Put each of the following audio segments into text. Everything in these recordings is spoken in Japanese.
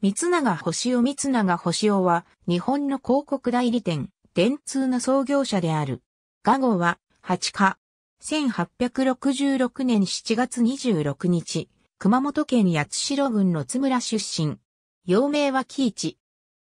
三永星雄三永星雄は、日本の広告代理店、電通の創業者である。画号は、八課。1866年7月26日、熊本県八代郡の津村出身。幼名は喜一。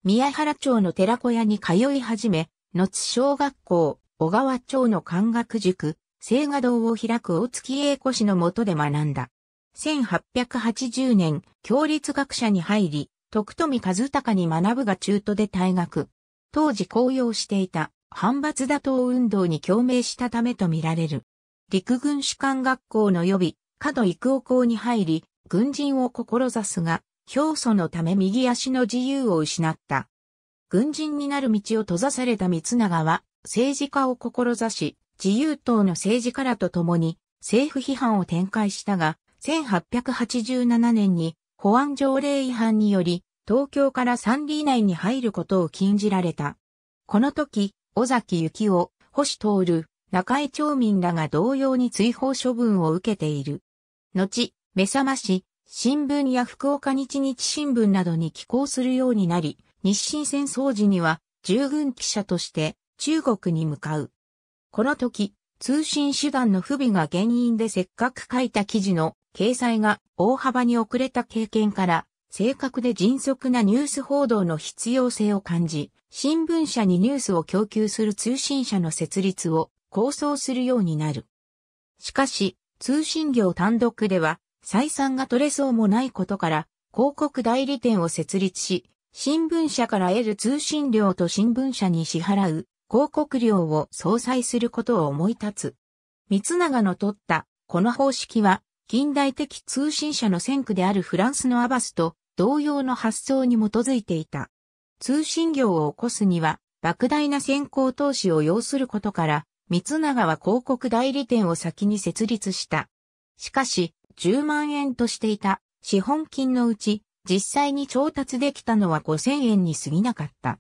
宮原町の寺小屋に通い始め、野津小学校、小川町の漢学塾、聖画堂を開く大月英子氏のもとで学んだ。1880年、教立学者に入り、徳富和孝に学ぶが中途で退学。当時高揚していた反発打倒運動に共鳴したためとみられる。陸軍士官学校の予備、角育夫校に入り、軍人を志すが、表祖のため右足の自由を失った。軍人になる道を閉ざされた三永は、政治家を志し、自由党の政治家らと共に、政府批判を展開したが、1887年に保安条例違反により、東京から三里以内に入ることを禁じられた。この時、尾崎幸夫、星徹、中江町民らが同様に追放処分を受けている。後、目覚まし、新聞や福岡日日新聞などに寄稿するようになり、日清戦争時には従軍記者として中国に向かう。この時、通信手段の不備が原因でせっかく書いた記事の掲載が大幅に遅れた経験から、正確で迅速なニュース報道の必要性を感じ、新聞社にニュースを供給する通信社の設立を構想するようになる。しかし、通信業単独では、採算が取れそうもないことから、広告代理店を設立し、新聞社から得る通信料と新聞社に支払う広告料を相殺することを思い立つ。三永の取ったこの方式は近代的通信社の先駆であるフランスのアバスと同様の発想に基づいていた。通信業を起こすには、莫大な先行投資を要することから、三永は広告代理店を先に設立した。しかし、10万円としていた資本金のうち、実際に調達できたのは5000円に過ぎなかった。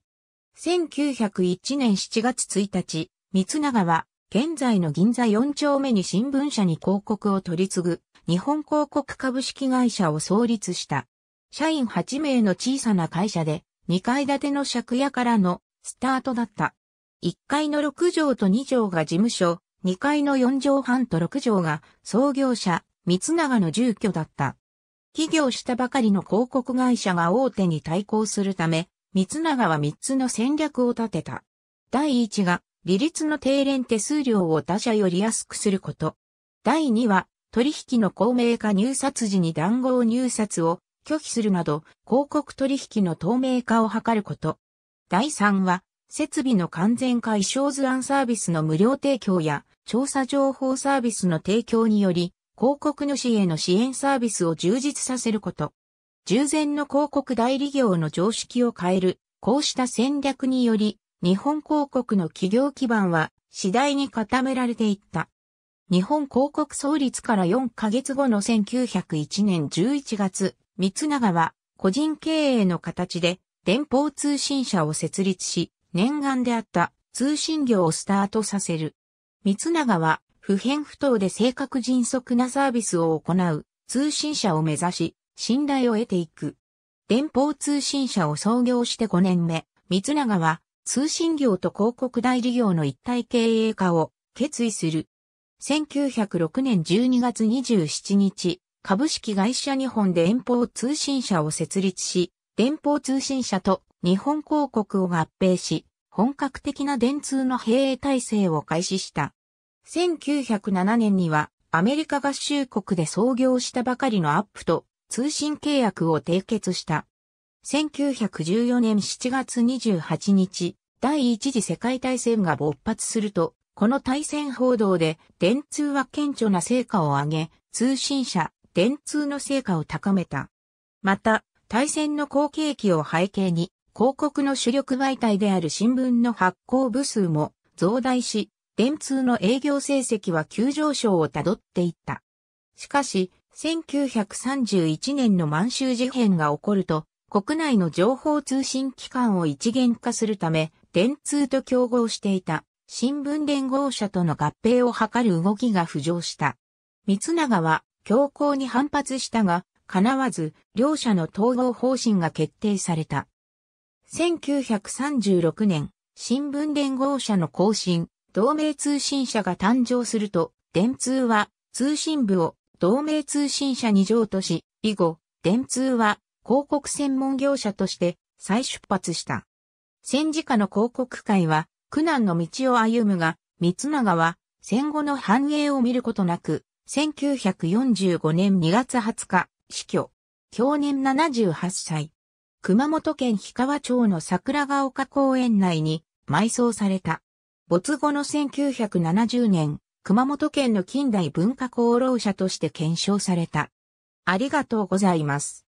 1901年7月1日、三永は現在の銀座4丁目に新聞社に広告を取り継ぐ、日本広告株式会社を創立した。社員8名の小さな会社で、2階建ての借家からのスタートだった。1階の6畳と2畳が事務所、2階の4畳半と6畳が創業者、三永の住居だった。起業したばかりの広告会社が大手に対抗するため、三永は3つの戦略を立てた。第1が、利率の低廉手数料を他社より安くすること。第2は、取引の公明化入札時に談合入札を拒否するなど、広告取引の透明化を図ること。第3は、設備の完全解消図案サービスの無料提供や、調査情報サービスの提供により、広告主への支援サービスを充実させること。従前の広告代理業の常識を変える、こうした戦略により、日本広告の企業基盤は次第に固められていった。日本広告創立から4ヶ月後の1901年11月、三永は個人経営の形で電報通信社を設立し、念願であった通信業をスタートさせる。三永は不変不当で正確迅速なサービスを行う通信社を目指し、信頼を得ていく。電報通信社を創業して5年目、三永は通信業と広告代理業の一体経営化を決意する。1906年12月27日、株式会社日本で遠方通信社を設立し、電報通信社と日本広告を合併し、本格的な電通の経営体制を開始した。1907年にはアメリカ合衆国で創業したばかりのアップと通信契約を締結した。1914年7月28日、第一次世界大戦が勃発すると、この大戦報道で、電通は顕著な成果を上げ、通信社、電通の成果を高めた。また、大戦の後継期を背景に、広告の主力媒体である新聞の発行部数も増大し、電通の営業成績は急上昇をたどっていった。しかし、1931年の満州事変が起こると、国内の情報通信機関を一元化するため、電通と競合していた新聞連合社との合併を図る動きが浮上した。三永は強行に反発したが、叶わず、両社の統合方針が決定された。1936年、新聞連合社の更新、同盟通信社が誕生すると、電通は通信部を同盟通信社に譲渡し、以後、電通は広告専門業者として再出発した。戦時下の広告界は苦難の道を歩むが、三永は戦後の繁栄を見ることなく、1945年2月20日、死去。享年78歳。熊本県氷川町の桜ヶ丘公園内に埋葬された。没後の1970年、熊本県の近代文化功労者として検証された。ありがとうございます。